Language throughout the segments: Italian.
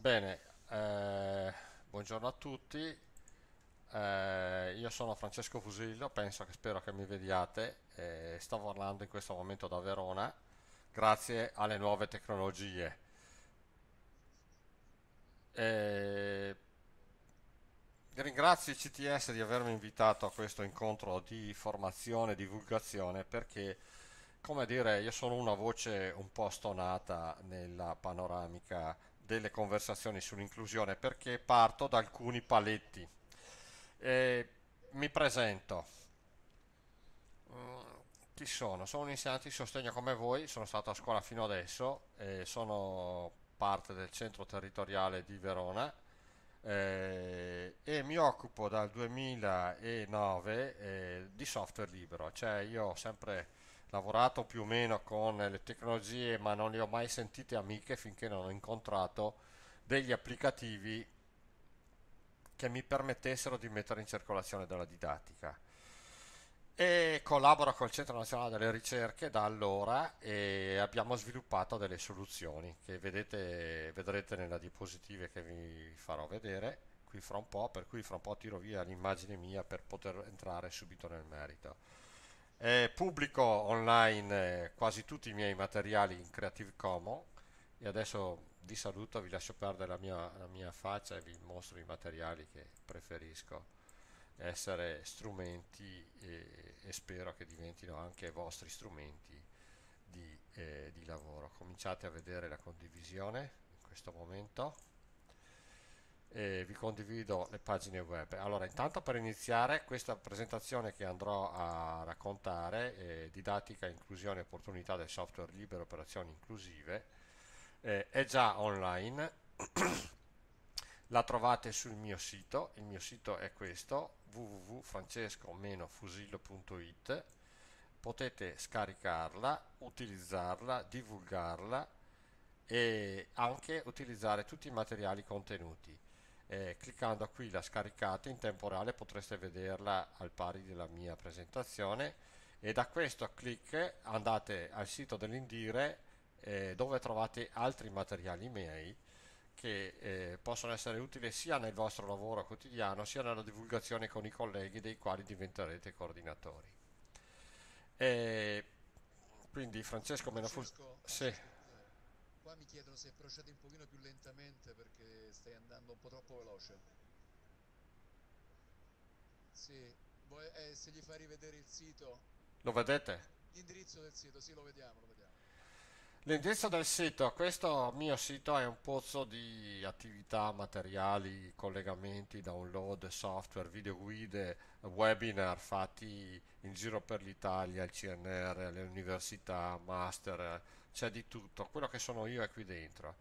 Bene, eh, buongiorno a tutti, eh, io sono Francesco Fusillo, penso che spero che mi vediate, eh, sto parlando in questo momento da Verona, grazie alle nuove tecnologie. ringrazio il CTS di avermi invitato a questo incontro di formazione e divulgazione perché come dire, io sono una voce un po' stonata nella panoramica delle conversazioni sull'inclusione perché parto da alcuni paletti. E mi presento. Mm, chi sono? Sono un insegnante di sostegno come voi, sono stato a scuola fino adesso e sono parte del centro territoriale di Verona eh, e mi occupo dal 2009 eh, di software libero, cioè io ho sempre lavorato più o meno con le tecnologie, ma non le ho mai sentite amiche finché non ho incontrato degli applicativi che mi permettessero di mettere in circolazione della didattica. E collaboro col Centro Nazionale delle Ricerche da allora e abbiamo sviluppato delle soluzioni che vedete, vedrete nella diapositiva che vi farò vedere qui fra un po', per cui fra un po' tiro via l'immagine mia per poter entrare subito nel merito. Eh, pubblico online eh, quasi tutti i miei materiali in Creative Commons e adesso vi saluto, vi lascio perdere la mia, la mia faccia e vi mostro i materiali che preferisco essere strumenti e, e spero che diventino anche vostri strumenti di, eh, di lavoro. Cominciate a vedere la condivisione in questo momento e vi condivido le pagine web. Allora, intanto per iniziare questa presentazione che andrò a raccontare, eh, didattica, inclusione e opportunità del software libero, operazioni inclusive, eh, è già online, la trovate sul mio sito, il mio sito è questo, www.francesco-fusillo.it, potete scaricarla, utilizzarla, divulgarla e anche utilizzare tutti i materiali contenuti eh, cliccando qui la scaricate in tempo reale potreste vederla al pari della mia presentazione e da questo clic andate al sito dell'Indire eh, dove trovate altri materiali miei che eh, possono essere utili sia nel vostro lavoro quotidiano sia nella divulgazione con i colleghi dei quali diventerete coordinatori. E eh, quindi Francesco Menafus... Francesco, sì. Qua mi chiedono se procedi un pochino più lentamente perché stai andando un po' troppo veloce. Sì, eh, se gli fai rivedere il sito. Lo vedete? L'indirizzo del sito, sì, lo vediamo. Lo vediamo. L'indirizzo del sito, questo mio sito è un pozzo di attività, materiali, collegamenti, download, software, videoguide, webinar fatti in giro per l'Italia, il CNR, le università, master, c'è di tutto, quello che sono io è qui dentro.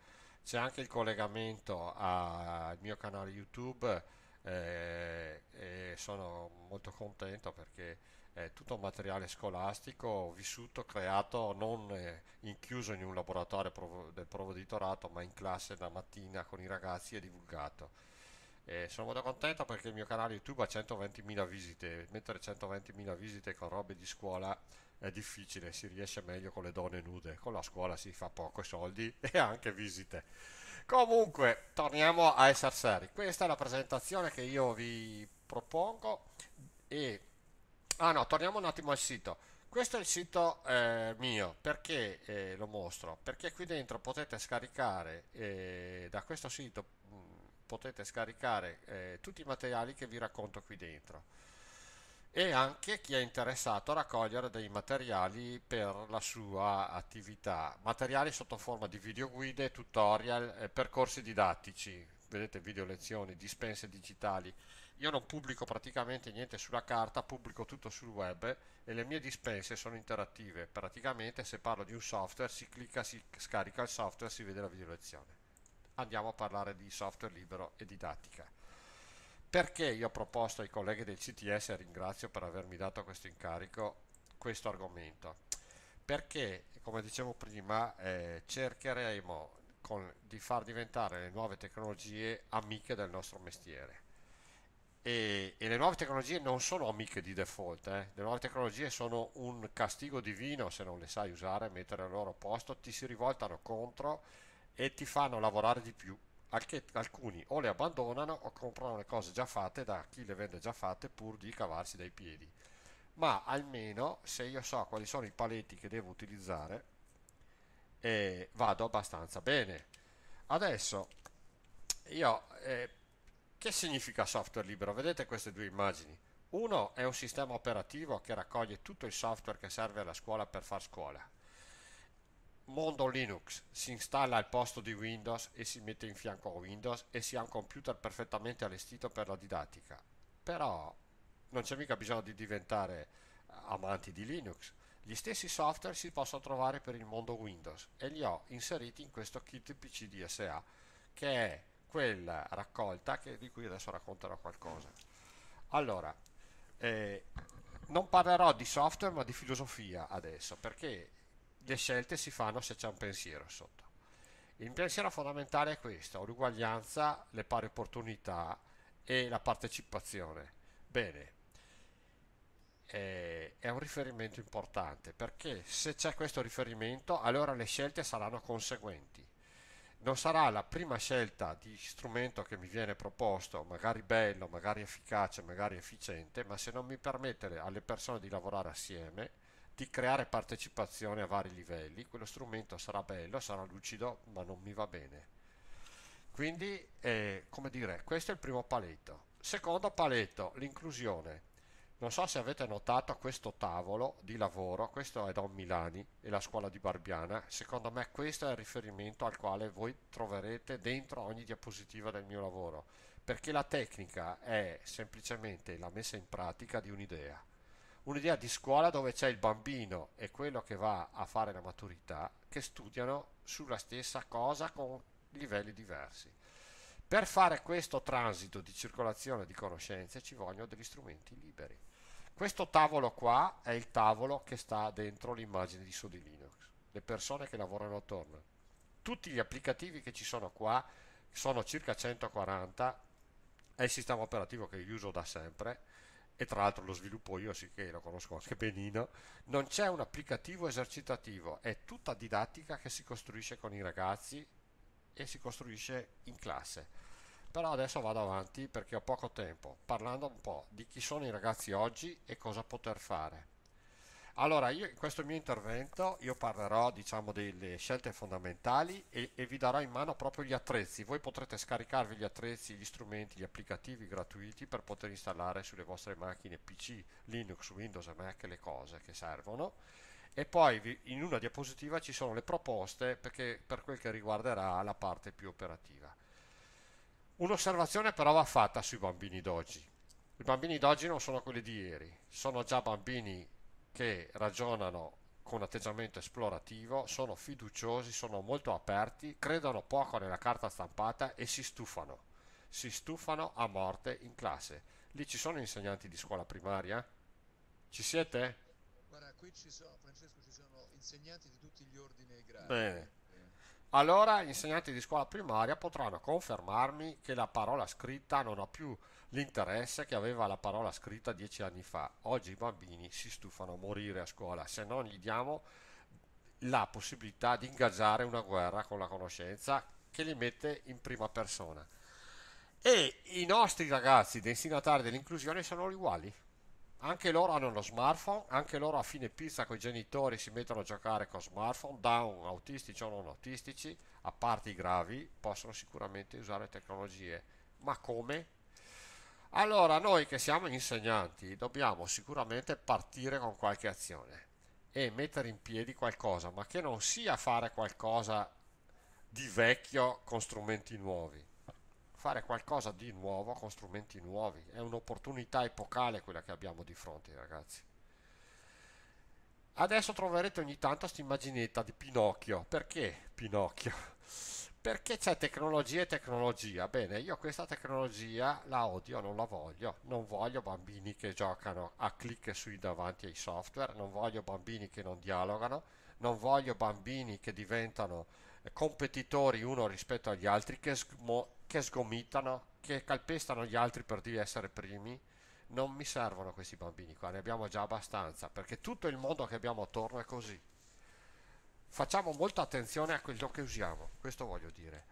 C'è anche il collegamento al mio canale YouTube eh, e sono molto contento perché è tutto un materiale scolastico vissuto, creato, non eh, inchiuso in un laboratorio provo del provveditorato, ma in classe la mattina con i ragazzi e divulgato. E sono molto contento perché il mio canale YouTube ha 120.000 visite, mettere 120.000 visite con robe di scuola è difficile, si riesce meglio con le donne nude, con la scuola si fa poco soldi e anche visite. Comunque, torniamo a essere seri. Questa è la presentazione che io vi propongo e Ah no, torniamo un attimo al sito. Questo è il sito eh, mio, perché eh, lo mostro? Perché qui dentro potete scaricare, eh, da questo sito mh, mm, potete scaricare eh, tutti i materiali che vi racconto qui dentro e anche chi è interessato a raccogliere dei materiali per la sua attività, materiali sotto forma di videoguide, tutorial, eh, percorsi didattici, vedete video lezioni, dispense digitali io non pubblico praticamente niente sulla carta, pubblico tutto sul web e le mie dispense sono interattive. Praticamente se parlo di un software si clicca, si scarica il software, si vede la video lezione. Andiamo a parlare di software libero e didattica. Perché io ho proposto ai colleghi del CTS, e ringrazio per avermi dato questo incarico, questo argomento? Perché, come dicevo prima, eh, cercheremo con, di far diventare le nuove tecnologie amiche del nostro mestiere e, e, le nuove tecnologie non sono amiche di default, eh. le nuove tecnologie sono un castigo divino se non le sai usare, mettere al loro posto, ti si rivoltano contro e ti fanno lavorare di più, alcuni o le abbandonano o comprano le cose già fatte da chi le vende già fatte pur di cavarsi dai piedi. Ma almeno se io so quali sono i paletti che devo utilizzare, eh, vado abbastanza bene. Adesso io eh, che significa software libero? Vedete queste due immagini. Uno è un sistema operativo che raccoglie tutto il software che serve alla scuola per far scuola. Mondo Linux si installa al posto di Windows e si mette in fianco a Windows e si ha un computer perfettamente allestito per la didattica. Però non c'è mica bisogno di diventare amanti di Linux. Gli stessi software si possono trovare per il mondo Windows e li ho inseriti in questo kit PCDSA che è quella raccolta che, di cui adesso racconterò qualcosa. Allora, eh, non parlerò di software ma di filosofia adesso, perché le scelte si fanno se c'è un pensiero sotto. Il pensiero fondamentale è questo, l'uguaglianza, le pari opportunità e la partecipazione. Bene, eh, è un riferimento importante perché se c'è questo riferimento allora le scelte saranno conseguenti non sarà la prima scelta di strumento che mi viene proposto, magari bello, magari efficace, magari efficiente, ma se non mi permette alle persone di lavorare assieme, di creare partecipazione a vari livelli, quello strumento sarà bello, sarà lucido, ma non mi va bene. Quindi, eh, come dire, questo è il primo paletto. Secondo paletto, l'inclusione. Non so se avete notato questo tavolo di lavoro, questo è Don Milani e la scuola di Barbiana, secondo me questo è il riferimento al quale voi troverete dentro ogni diapositiva del mio lavoro, perché la tecnica è semplicemente la messa in pratica di un'idea, un'idea di scuola dove c'è il bambino e quello che va a fare la maturità che studiano sulla stessa cosa con livelli diversi. Per fare questo transito di circolazione di conoscenze ci vogliono degli strumenti liberi. Questo tavolo qua è il tavolo che sta dentro l'immagine di su Linux, le persone che lavorano attorno. Tutti gli applicativi che ci sono qua, sono circa 140, è il sistema operativo che io uso da sempre e tra l'altro lo sviluppo io sì che lo conosco anche benino, non c'è un applicativo esercitativo, è tutta didattica che si costruisce con i ragazzi e si costruisce in classe però adesso vado avanti perché ho poco tempo, parlando un po' di chi sono i ragazzi oggi e cosa poter fare. Allora, io in questo mio intervento io parlerò, diciamo, delle scelte fondamentali e, e, vi darò in mano proprio gli attrezzi. Voi potrete scaricarvi gli attrezzi, gli strumenti, gli applicativi gratuiti per poter installare sulle vostre macchine PC, Linux, Windows e Mac le cose che servono. E poi in una diapositiva ci sono le proposte perché, per quel che riguarderà la parte più operativa. Un'osservazione però va fatta sui bambini d'oggi. I bambini d'oggi non sono quelli di ieri, sono già bambini che ragionano con un atteggiamento esplorativo, sono fiduciosi, sono molto aperti, credono poco nella carta stampata e si stufano. Si stufano a morte in classe. Lì ci sono insegnanti di scuola primaria? Ci siete? Guarda, qui ci sono, Francesco, ci sono insegnanti di tutti gli ordini e gradi. Bene allora gli insegnanti di scuola primaria potranno confermarmi che la parola scritta non ha più l'interesse che aveva la parola scritta dieci anni fa. Oggi i bambini si stufano a morire a scuola se non gli diamo la possibilità di ingaggiare una guerra con la conoscenza che li mette in prima persona. E i nostri ragazzi destinatari dell'inclusione sono uguali. Anche loro hanno lo smartphone, anche loro a fine pizza con i genitori si mettono a giocare con smartphone, down, autistici o non autistici, a parti gravi, possono sicuramente usare tecnologie. Ma come? Allora, noi che siamo insegnanti dobbiamo sicuramente partire con qualche azione e mettere in piedi qualcosa, ma che non sia fare qualcosa di vecchio con strumenti nuovi fare qualcosa di nuovo con strumenti nuovi. È un'opportunità epocale quella che abbiamo di fronte, ragazzi. Adesso troverete ogni tanto questa immaginetta di Pinocchio. Perché Pinocchio? Perché c'è tecnologia e tecnologia. Bene, io questa tecnologia la odio, non la voglio. Non voglio bambini che giocano a clic sui davanti ai software, non voglio bambini che non dialogano, non voglio bambini che diventano eh, competitori uno rispetto agli altri, che, che sgomitano, che calpestano gli altri per di essere primi. Non mi servono questi bambini qua, ne abbiamo già abbastanza, perché tutto il mondo che abbiamo attorno è così. Facciamo molta attenzione a quello che usiamo, questo voglio dire.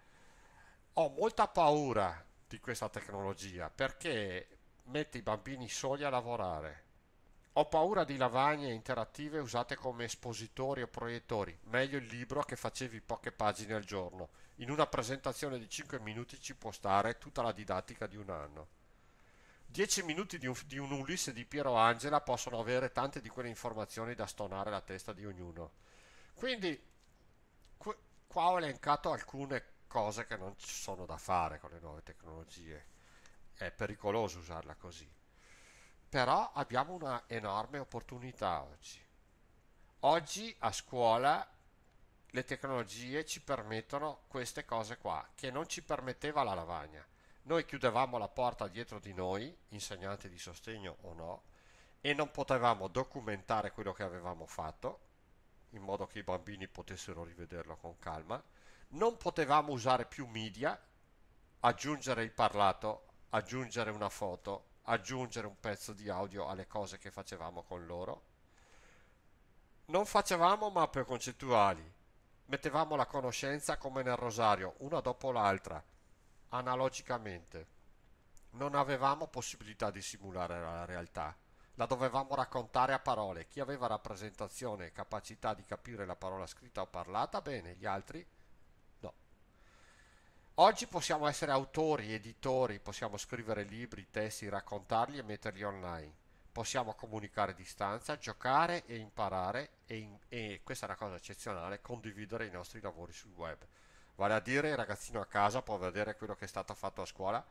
Ho molta paura di questa tecnologia perché mette i bambini soli a lavorare ho paura di lavagne interattive usate come espositori o proiettori, meglio il libro che facevi poche pagine al giorno. In una presentazione di 5 minuti ci può stare tutta la didattica di un anno. 10 minuti di un, di un Ulisse di Piero Angela possono avere tante di quelle informazioni da stonare la testa di ognuno. Quindi, qua ho elencato alcune cose che non ci sono da fare con le nuove tecnologie. È pericoloso usarla così però abbiamo una enorme opportunità oggi. Oggi a scuola le tecnologie ci permettono queste cose qua, che non ci permetteva la lavagna. Noi chiudevamo la porta dietro di noi, insegnanti di sostegno o no, e non potevamo documentare quello che avevamo fatto, in modo che i bambini potessero rivederlo con calma. Non potevamo usare più media, aggiungere il parlato, aggiungere una foto, aggiungere un pezzo di audio alle cose che facevamo con loro. Non facevamo mappe concettuali, mettevamo la conoscenza come nel rosario, una dopo l'altra, analogicamente. Non avevamo possibilità di simulare la realtà, la dovevamo raccontare a parole. Chi aveva rappresentazione e capacità di capire la parola scritta o parlata, bene, gli altri Oggi possiamo essere autori, editori, possiamo scrivere libri, testi, raccontarli e metterli online. Possiamo comunicare a distanza, giocare e imparare e, in, e questa è una cosa eccezionale, condividere i nostri lavori sul web. Vale a dire il ragazzino a casa può vedere quello che è stato fatto a scuola.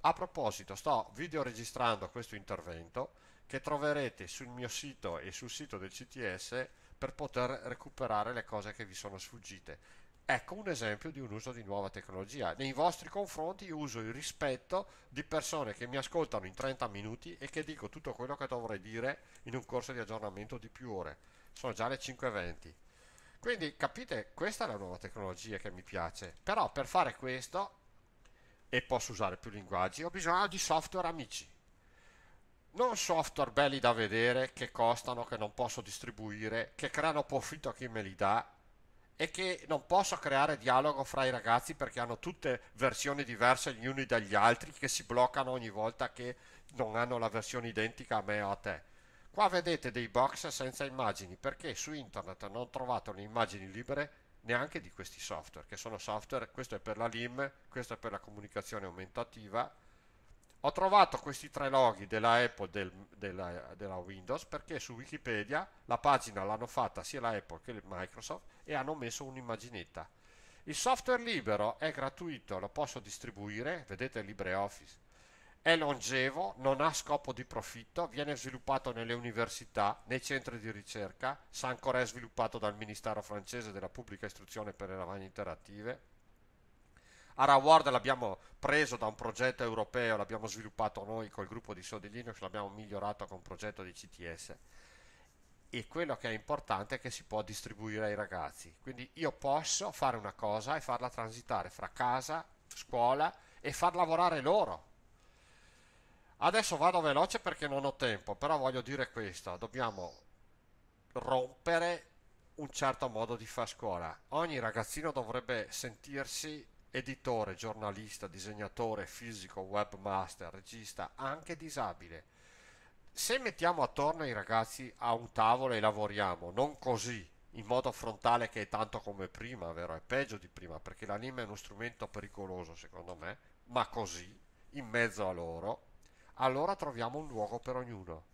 A proposito, sto videoregistrando questo intervento che troverete sul mio sito e sul sito del CTS per poter recuperare le cose che vi sono sfuggite Ecco un esempio di un uso di nuova tecnologia. Nei vostri confronti uso il rispetto di persone che mi ascoltano in 30 minuti e che dico tutto quello che dovrei dire in un corso di aggiornamento di più ore. Sono già le 5.20. Quindi capite, questa è la nuova tecnologia che mi piace. Però per fare questo, e posso usare più linguaggi, ho bisogno di software amici. Non software belli da vedere, che costano, che non posso distribuire, che creano profitto a chi me li dà è che non posso creare dialogo fra i ragazzi perché hanno tutte versioni diverse gli uni dagli altri che si bloccano ogni volta che non hanno la versione identica a me o a te. Qua vedete dei box senza immagini perché su internet non trovate le immagini libere neanche di questi software, che sono software, questo è per la LIM, questo è per la comunicazione aumentativa ho trovato questi tre loghi della Apple e del, della, della, Windows perché su Wikipedia la pagina l'hanno fatta sia la Apple che Microsoft e hanno messo un'immaginetta. Il software libero è gratuito, lo posso distribuire, vedete LibreOffice, è longevo, non ha scopo di profitto, viene sviluppato nelle università, nei centri di ricerca, sa Sancor è sviluppato dal Ministero francese della pubblica istruzione per le lavagne interattive, Ara Ward l'abbiamo preso da un progetto europeo, l'abbiamo sviluppato noi col gruppo di Sodi Linux, l'abbiamo migliorato con un progetto di CTS. E quello che è importante è che si può distribuire ai ragazzi. Quindi io posso fare una cosa e farla transitare fra casa, scuola e far lavorare loro. Adesso vado veloce perché non ho tempo, però voglio dire questo, dobbiamo rompere un certo modo di fare scuola. Ogni ragazzino dovrebbe sentirsi editore, giornalista, disegnatore, fisico, webmaster, regista, anche disabile. Se mettiamo attorno ai ragazzi a un tavolo e lavoriamo, non così, in modo frontale che è tanto come prima, vero? È peggio di prima, perché l'anima è uno strumento pericoloso secondo me, ma così, in mezzo a loro, allora troviamo un luogo per ognuno,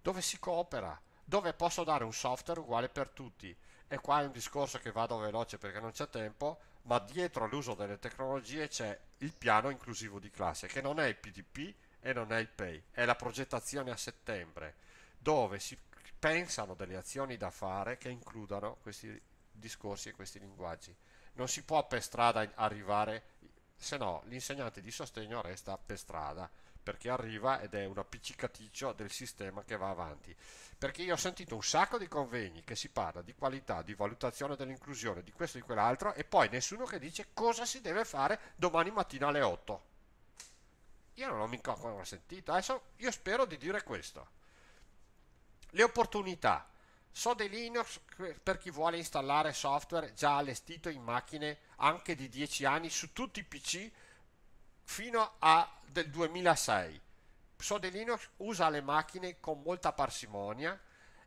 dove si coopera, dove posso dare un software uguale per tutti. E qua è un discorso che vado veloce perché non c'è tempo, ma dietro all'uso delle tecnologie c'è il piano inclusivo di classe, che non è il PDP e non è il PAY, è la progettazione a settembre, dove si pensano delle azioni da fare che includano questi discorsi e questi linguaggi. Non si può per strada arrivare, se no l'insegnante di sostegno resta per strada perché arriva ed è un appiccicaticcio del sistema che va avanti. Perché io ho sentito un sacco di convegni che si parla di qualità, di valutazione dell'inclusione, di questo e di quell'altro, e poi nessuno che dice cosa si deve fare domani mattina alle 8. Io non ho mica ancora sentito, adesso io spero di dire questo. Le opportunità. So dei Linux per chi vuole installare software già allestito in macchine anche di 10 anni su tutti i PC fino al del 2006. Sode Linux usa le macchine con molta parsimonia,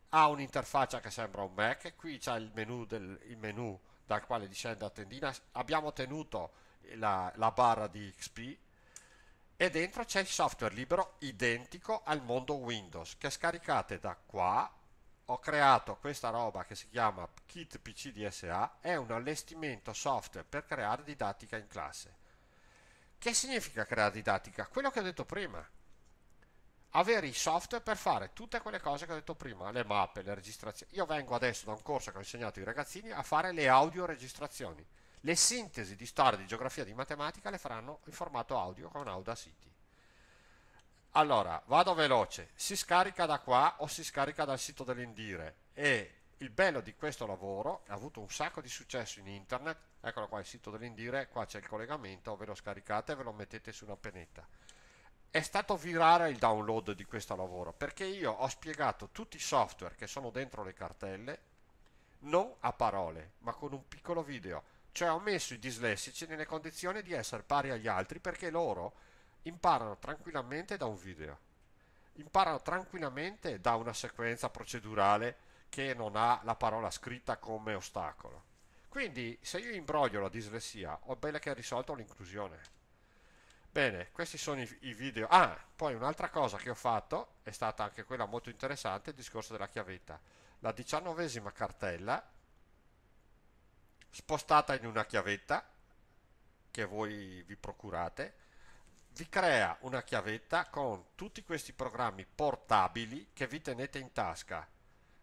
ha un'interfaccia che sembra un Mac, qui c'è il menu, il menu dal quale discende la tendina, abbiamo tenuto la, la barra di XP e dentro c'è il software libero identico al mondo Windows che scaricate da qua ho creato questa roba che si chiama Kit PC DSA, è un allestimento software per creare didattica in classe. Che significa creare didattica? Quello che ho detto prima. Avere i software per fare tutte quelle cose che ho detto prima, le mappe, le registrazioni. Io vengo adesso da un corso che ho insegnato ai ragazzini a fare le audio registrazioni. Le sintesi di storia, di geografia, di matematica le faranno in formato audio con Audacity. Allora, vado veloce, si scarica da qua o si scarica dal sito dell'Indire e il bello di questo lavoro ha avuto un sacco di successo in internet eccolo qua il sito dell'indire qua c'è il collegamento ve lo scaricate e ve lo mettete su una penetta è stato virare il download di questo lavoro perché io ho spiegato tutti i software che sono dentro le cartelle non a parole ma con un piccolo video cioè ho messo i dislessici nelle condizioni di essere pari agli altri perché loro imparano tranquillamente da un video imparano tranquillamente da una sequenza procedurale che non ha la parola scritta come ostacolo. Quindi se io imbroglio la dislessia, ho bella che ha risolto l'inclusione. Bene, questi sono i, i video. Ah, poi un'altra cosa che ho fatto, è stata anche quella molto interessante, il discorso della chiavetta. La diciannovesima cartella, spostata in una chiavetta, che voi vi procurate, vi crea una chiavetta con tutti questi programmi portabili che vi tenete in tasca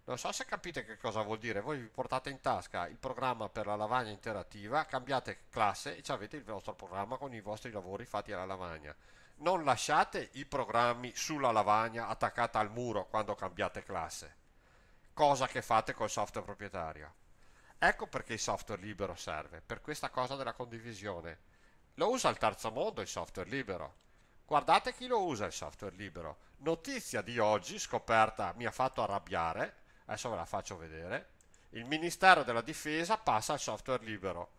non so se capite che cosa vuol dire, voi vi portate in tasca il programma per la lavagna interattiva, cambiate classe e avete il vostro programma con i vostri lavori fatti alla lavagna. Non lasciate i programmi sulla lavagna attaccata al muro quando cambiate classe, cosa che fate col software proprietario. Ecco perché il software libero serve, per questa cosa della condivisione. Lo usa il terzo mondo il software libero, Guardate chi lo usa il software libero. Notizia di oggi, scoperta, mi ha fatto arrabbiare, adesso ve la faccio vedere, il Ministero della Difesa passa al software libero,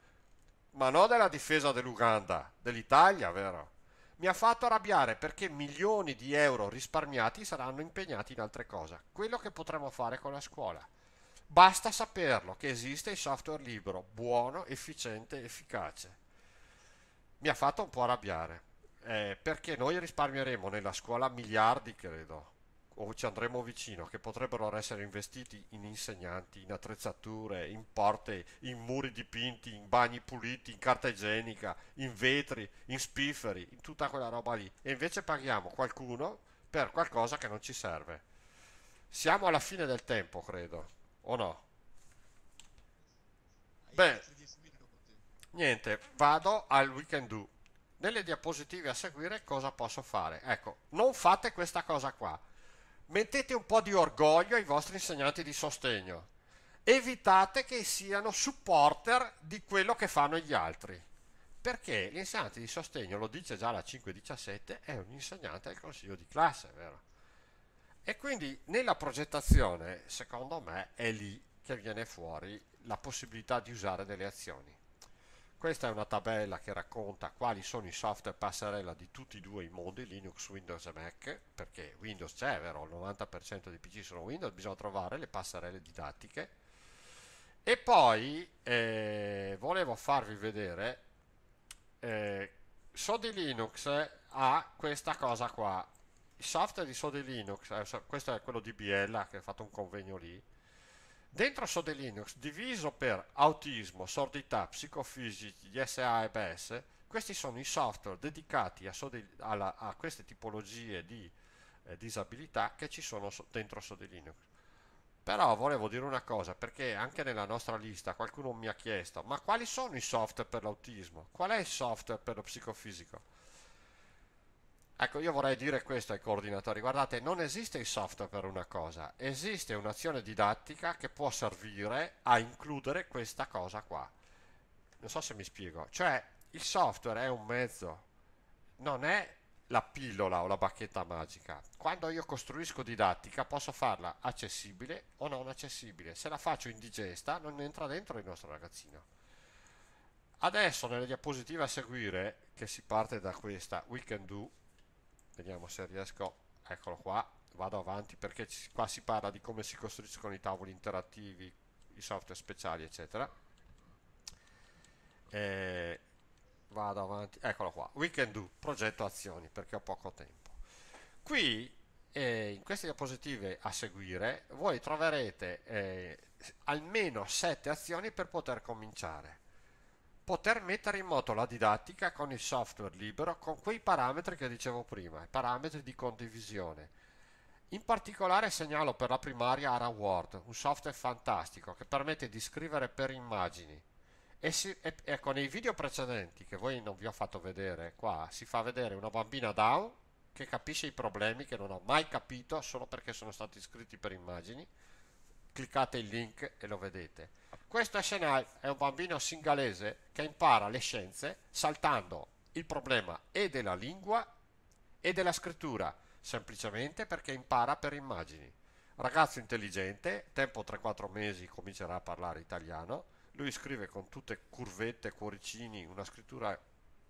ma non della difesa dell'Uganda, dell'Italia, vero? Mi ha fatto arrabbiare perché milioni di euro risparmiati saranno impegnati in altre cose, quello che potremmo fare con la scuola. Basta saperlo che esiste il software libero, buono, efficiente, efficace. Mi ha fatto un po' arrabbiare, eh, perché noi risparmieremo nella scuola miliardi, credo, o ci andremo vicino, che potrebbero essere investiti in insegnanti, in attrezzature, in porte, in muri dipinti, in bagni puliti, in carta igienica, in vetri, in spifferi, in tutta quella roba lì. E invece paghiamo qualcuno per qualcosa che non ci serve. Siamo alla fine del tempo, credo, o no? Beh, niente, vado al weekend do. Nelle diapositive a seguire cosa posso fare? Ecco, non fate questa cosa qua Mettete un po' di orgoglio ai vostri insegnanti di sostegno. Evitate che siano supporter di quello che fanno gli altri. Perché l'insegnante di sostegno, lo dice già la 517, è un insegnante del consiglio di classe, vero? E quindi nella progettazione, secondo me, è lì che viene fuori la possibilità di usare delle azioni. Questa è una tabella che racconta quali sono i software passerella di tutti e due i mondi, Linux, Windows e Mac, perché Windows c'è, vero? Il 90% dei PC sono Windows, bisogna trovare le passerelle didattiche. E poi eh, volevo farvi vedere, eh, Sodi Linux ha questa cosa qua. Il software di Sodi Linux, eh, questo è quello di Biella che ha fatto un convegno lì, Dentro Sode Linux, diviso per autismo, sordità, psicofisici, DSA e BS, questi sono i software dedicati a, Sode, alla, a queste tipologie di eh, disabilità che ci sono dentro Sode Linux. Però volevo dire una cosa, perché anche nella nostra lista qualcuno mi ha chiesto, ma quali sono i software per l'autismo? Qual è il software per lo psicofisico? Ecco, io vorrei dire questo ai coordinatori, guardate, non esiste il software per una cosa, esiste un'azione didattica che può servire a includere questa cosa qua. Non so se mi spiego, cioè il software è un mezzo, non è la pillola o la bacchetta magica. Quando io costruisco didattica posso farla accessibile o non accessibile, se la faccio indigesta non entra dentro il nostro ragazzino. Adesso nelle diapositive a seguire, che si parte da questa, we can do, vediamo se riesco eccolo qua vado avanti perché qua si parla di come si costruiscono i tavoli interattivi i software speciali eccetera e vado avanti eccolo qua we can do progetto azioni perché ho poco tempo qui eh, in queste diapositive a seguire voi troverete eh, almeno 7 azioni per poter cominciare poter mettere in moto la didattica con il software libero con quei parametri che dicevo prima, i parametri di condivisione. In particolare segnalo per la primaria AraWord, un software fantastico che permette di scrivere per immagini. E, si, e, ecco, nei video precedenti che voi non vi ho fatto vedere qua, si fa vedere una bambina down che capisce i problemi che non ho mai capito solo perché sono stati scritti per immagini cliccate il link e lo vedete. Questa scena è un bambino singalese che impara le scienze saltando il problema e della lingua e della scrittura, semplicemente perché impara per immagini. Ragazzo intelligente, tempo 3-4 mesi comincerà a parlare italiano, lui scrive con tutte curvette, cuoricini, una scrittura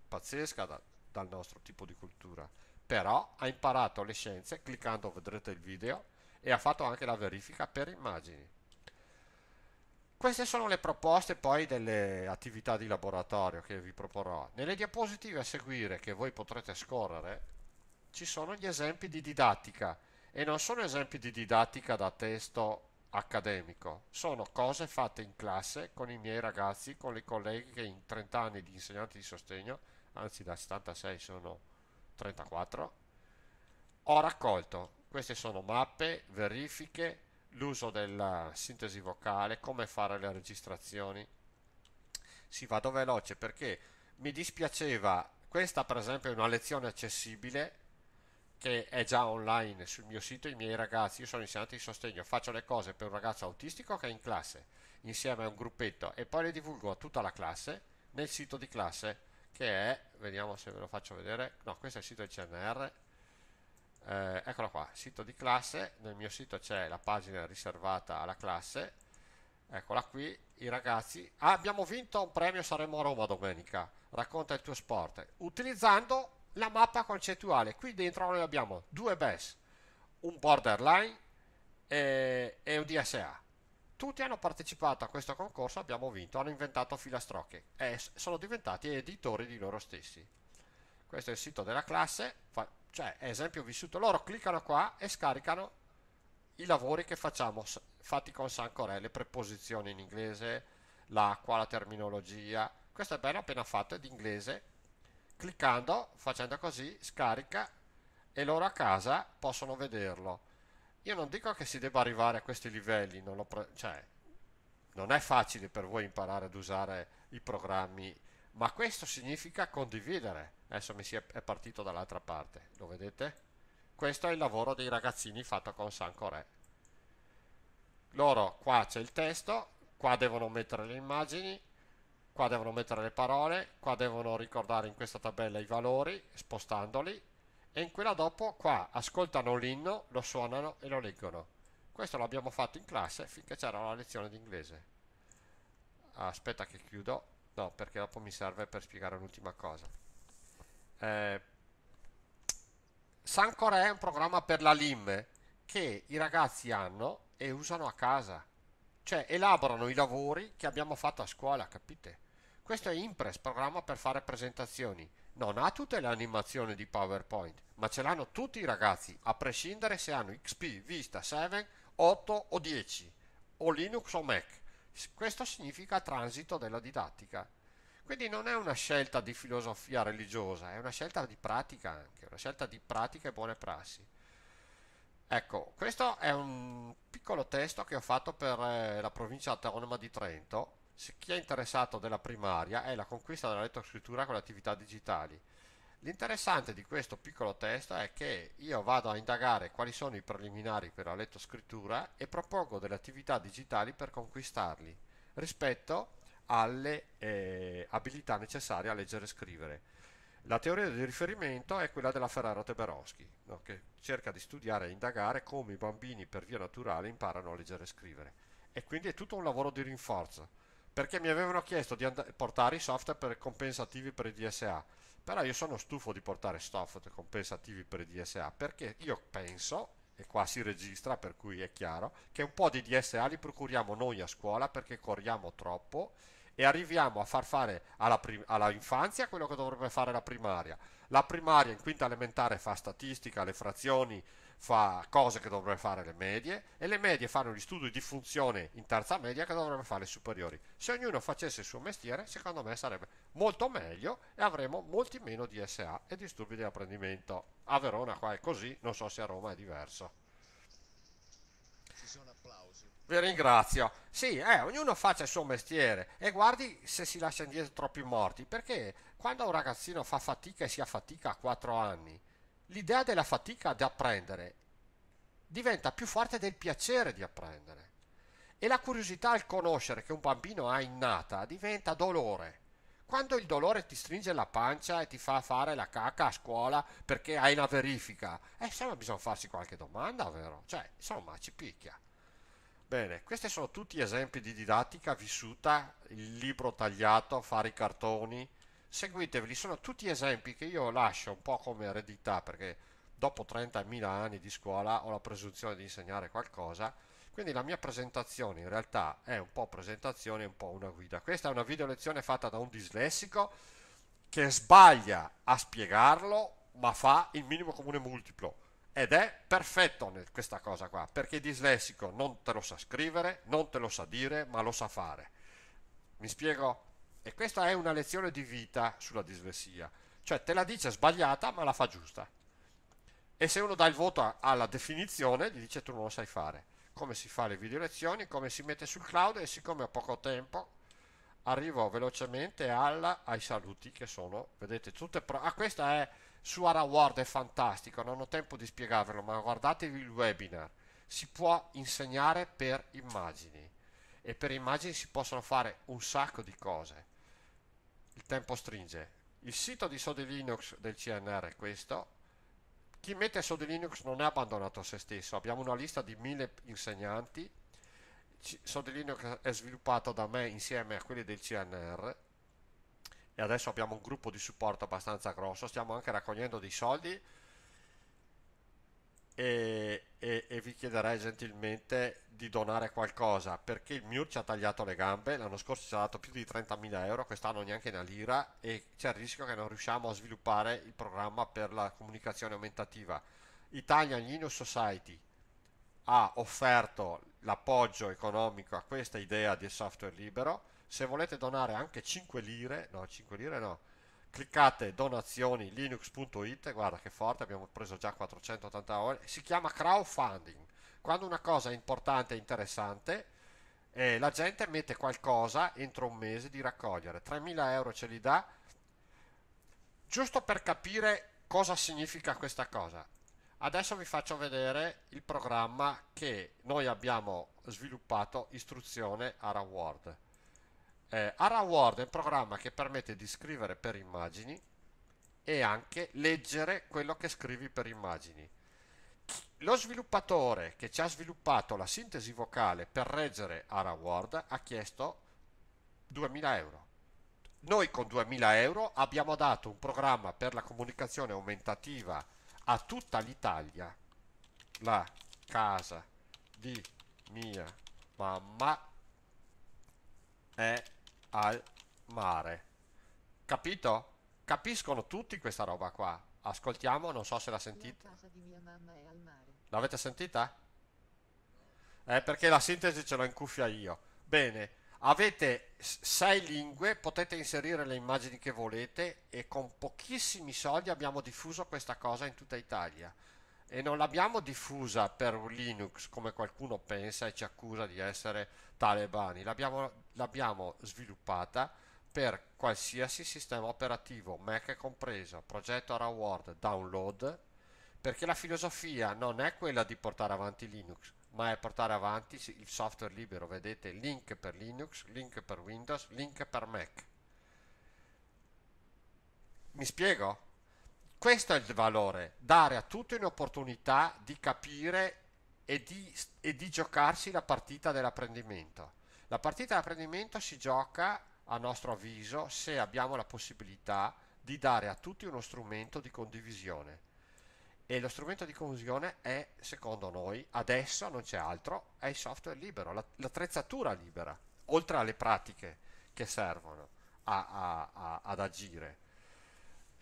pazzesca da, dal nostro tipo di cultura, però ha imparato le scienze cliccando, vedrete il video, e ha fatto anche la verifica per immagini. Queste sono le proposte poi delle attività di laboratorio che vi proporrò. Nelle diapositive a seguire che voi potrete scorrere ci sono gli esempi di didattica e non sono esempi di didattica da testo accademico, sono cose fatte in classe con i miei ragazzi, con le colleghe che in 30 anni di insegnanti di sostegno, anzi da 76 sono 34, ho raccolto queste sono mappe, verifiche, l'uso della sintesi vocale, come fare le registrazioni. Si vado veloce perché mi dispiaceva, questa per esempio è una lezione accessibile che è già online sul mio sito, i miei ragazzi, io sono insegnante di sostegno, faccio le cose per un ragazzo autistico che è in classe, insieme a un gruppetto e poi le divulgo a tutta la classe nel sito di classe che è, vediamo se ve lo faccio vedere, no questo è il sito del CNR, eh, eccola qua, sito di classe, nel mio sito c'è la pagina riservata alla classe, eccola qui, i ragazzi, ah, abbiamo vinto un premio, saremo a Roma domenica, racconta il tuo sport, utilizzando la mappa concettuale, qui dentro noi abbiamo due BES, un borderline e, e un DSA, tutti hanno partecipato a questo concorso, abbiamo vinto, hanno inventato filastrocche e eh, sono diventati editori di loro stessi. Questo è il sito della classe, cioè esempio vissuto, loro cliccano qua e scaricano i lavori che facciamo fatti con Sancorè, le preposizioni in inglese, l'acqua, la terminologia, questo è bello appena fatto, è di inglese, cliccando, facendo così, scarica e loro a casa possono vederlo. Io non dico che si debba arrivare a questi livelli, non, cioè, non è facile per voi imparare ad usare i programmi ma questo significa condividere. Adesso mi si è, partito dall'altra parte, lo vedete? Questo è il lavoro dei ragazzini fatto con San Sancoré. Loro qua c'è il testo, qua devono mettere le immagini, qua devono mettere le parole, qua devono ricordare in questa tabella i valori, spostandoli, e in quella dopo qua ascoltano l'inno, lo suonano e lo leggono. Questo l'abbiamo fatto in classe finché c'era la lezione di inglese. Aspetta che chiudo No, perché dopo mi serve per spiegare un'ultima cosa. Eh, Sancore è un programma per la LIM che i ragazzi hanno e usano a casa. Cioè elaborano i lavori che abbiamo fatto a scuola, capite? Questo è Impress, programma per fare presentazioni. Non ha tutte le animazioni di PowerPoint, ma ce l'hanno tutti i ragazzi, a prescindere se hanno XP, Vista, 7, 8 o 10, o Linux o Mac. Questo significa transito della didattica. Quindi non è una scelta di filosofia religiosa, è una scelta di pratica anche, una scelta di pratica e buone prassi. Ecco, questo è un piccolo testo che ho fatto per eh, la provincia autonoma di Trento. Se chi è interessato della primaria è la conquista della lettoscrittura con le attività digitali. L'interessante di questo piccolo test è che io vado a indagare quali sono i preliminari per la lettoscrittura e propongo delle attività digitali per conquistarli rispetto alle eh, abilità necessarie a leggere e scrivere. La teoria di riferimento è quella della Ferraro Teberoschi, no? che cerca di studiare e indagare come i bambini per via naturale imparano a leggere e scrivere. E quindi è tutto un lavoro di rinforzo, perché mi avevano chiesto di portare i software per compensativi per il DSA però io sono stufo di portare software compensativi per i DSA perché io penso, e qua si registra per cui è chiaro, che un po' di DSA li procuriamo noi a scuola perché corriamo troppo e arriviamo a far fare alla, alla, infanzia quello che dovrebbe fare la primaria. La primaria in quinta elementare fa statistica, le frazioni, fa cose che dovrebbero fare le medie e le medie fanno gli studi di funzione in terza media che dovrebbero fare le superiori. Se ognuno facesse il suo mestiere, secondo me sarebbe molto meglio e avremo molti meno DSA e disturbi di apprendimento. A Verona qua è così, non so se a Roma è diverso. Ci sono applausi. Vi ringrazio. Sì, eh, ognuno faccia il suo mestiere e guardi se si lascia indietro troppi morti, perché quando un ragazzino fa fatica e si affatica a 4 anni, l'idea della fatica ad apprendere diventa più forte del piacere di apprendere e la curiosità al conoscere che un bambino ha innata diventa dolore. Quando il dolore ti stringe la pancia e ti fa fare la cacca a scuola perché hai la verifica, eh, insomma bisogna farsi qualche domanda, vero? Cioè, insomma, ci picchia. Bene, questi sono tutti esempi di didattica vissuta, il libro tagliato, fare i cartoni, seguiteveli, sono tutti esempi che io lascio un po' come eredità perché dopo 30.000 anni di scuola ho la presunzione di insegnare qualcosa, quindi la mia presentazione in realtà è un po' presentazione un po' una guida. Questa è una video lezione fatta da un dislessico che sbaglia a spiegarlo ma fa il minimo comune multiplo ed è perfetto questa cosa qua perché il dislessico non te lo sa scrivere, non te lo sa dire ma lo sa fare. Mi spiego? E questa è una lezione di vita sulla dislessia. Cioè te la dice sbagliata ma la fa giusta. E se uno dà il voto alla definizione gli dice tu non lo sai fare. Come si fa le video lezioni, come si mette sul cloud e siccome ho poco tempo arrivo velocemente alla, ai saluti che sono, vedete, tutte pro- ah, questa è su Araward, è fantastico, non ho tempo di spiegarvelo, ma guardatevi il webinar, si può insegnare per immagini e per immagini si possono fare un sacco di cose il tempo stringe. Il sito di Sode Linux del CNR è questo. Chi mette Sode Linux non è abbandonato a se stesso, abbiamo una lista di mille insegnanti. Sode Linux è sviluppato da me insieme a quelli del CNR e adesso abbiamo un gruppo di supporto abbastanza grosso, stiamo anche raccogliendo dei soldi e, e, e, vi chiederei gentilmente di donare qualcosa perché il MUR ci ha tagliato le gambe l'anno scorso ci ha dato più di 30.000 euro quest'anno neanche una lira e c'è il rischio che non riusciamo a sviluppare il programma per la comunicazione aumentativa Italian Linux Society ha offerto l'appoggio economico a questa idea di software libero se volete donare anche 5 lire no 5 lire no cliccate donazioni linux.it, guarda che forte, abbiamo preso già 480 ore, si chiama crowdfunding, quando una cosa è importante e interessante, eh, la gente mette qualcosa entro un mese di raccogliere, 3.000 euro ce li dà, giusto per capire cosa significa questa cosa. Adesso vi faccio vedere il programma che noi abbiamo sviluppato, istruzione a Reward. Eh, Ara Word è un programma che permette di scrivere per immagini e anche leggere quello che scrivi per immagini. Lo sviluppatore che ci ha sviluppato la sintesi vocale per reggere Ara Word ha chiesto 2000 euro. Noi con 2000 euro abbiamo dato un programma per la comunicazione aumentativa a tutta l'Italia. La casa di mia mamma è al mare. Capito? Capiscono tutti questa roba qua. Ascoltiamo, non so se la sentite. L'avete sentita? Eh, perché la sintesi ce l'ho in cuffia io. Bene, avete sei lingue, potete inserire le immagini che volete e con pochissimi soldi abbiamo diffuso questa cosa in tutta Italia e non l'abbiamo diffusa per Linux come qualcuno pensa e ci accusa di essere talebani, l'abbiamo, sviluppata per qualsiasi sistema operativo, Mac compreso, progetto ARAWARD, download, perché la filosofia non è quella di portare avanti Linux, ma è portare avanti il software libero, vedete, link per Linux, link per Windows, link per Mac. Mi spiego? questo è il valore, dare a tutti un'opportunità di capire e di, e di giocarsi la partita dell'apprendimento. La partita dell'apprendimento si gioca, a nostro avviso, se abbiamo la possibilità di dare a tutti uno strumento di condivisione. E lo strumento di condivisione è, secondo noi, adesso non c'è altro, è il software libero, l'attrezzatura libera, oltre alle pratiche che servono a, a, a, ad agire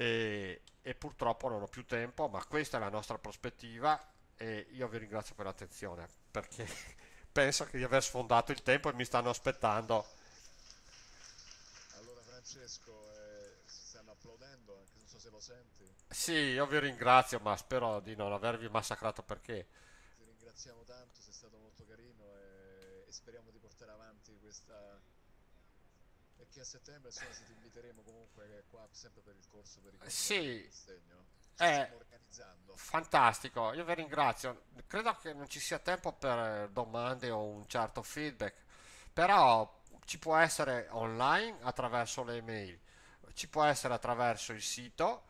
e, e purtroppo non ho più tempo, ma questa è la nostra prospettiva e io vi ringrazio per l'attenzione perché penso di aver sfondato il tempo e mi stanno aspettando. Allora Francesco, eh, stanno applaudendo, anche non so se lo senti. Sì, io vi ringrazio, ma spero di non avervi massacrato perché. Ti ringraziamo tanto, sei stato molto carino e, eh, e speriamo di portare avanti questa perché a settembre insomma se ti inviteremo comunque qua sempre per il corso per il sì. sostegno. Eh, organizzando. Fantastico, io vi ringrazio. Credo che non ci sia tempo per eh, domande o un certo feedback, però ci può essere online attraverso le email, ci può essere attraverso il sito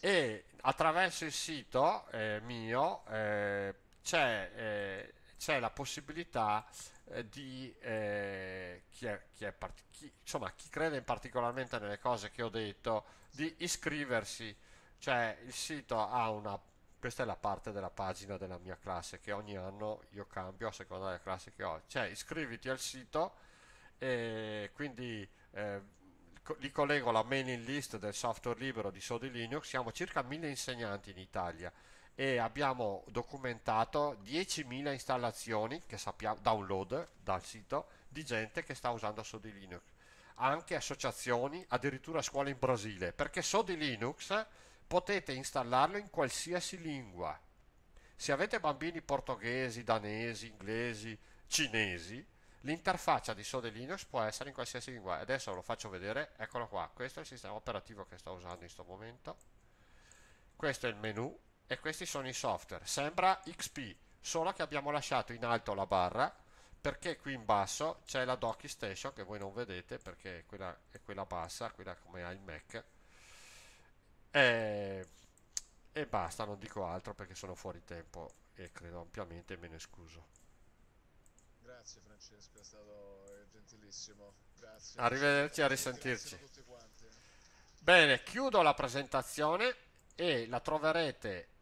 e attraverso il sito eh, mio eh, c'è, eh, c'è la possibilità eh, di eh, chi, è, chi, è part- chi, insomma, chi, crede particolarmente nelle cose che ho detto di iscriversi cioè il sito ha una questa è la parte della pagina della mia classe che ogni anno io cambio a seconda della classe che ho cioè iscriviti al sito e quindi eh, li collego alla mailing list del software libero di Sodi Linux siamo circa 1000 insegnanti in Italia e abbiamo documentato 10.000 installazioni che sappiamo, download dal sito di gente che sta usando Sodi Linux anche associazioni, addirittura scuole in Brasile perché Sodi Linux potete installarlo in qualsiasi lingua se avete bambini portoghesi, danesi, inglesi, cinesi l'interfaccia di Sode Linux può essere in qualsiasi lingua adesso lo faccio vedere eccolo qua questo è il sistema operativo che sto usando in questo momento questo è il menu e questi sono i software sembra XP solo che abbiamo lasciato in alto la barra perché qui in basso c'è la docking station che voi non vedete perché quella è quella bassa quella come ha il Mac e, e basta non dico altro perché sono fuori tempo e credo ampiamente me ne scuso grazie Francesco è stato gentilissimo grazie arrivederci a risentirci bene chiudo la presentazione e la troverete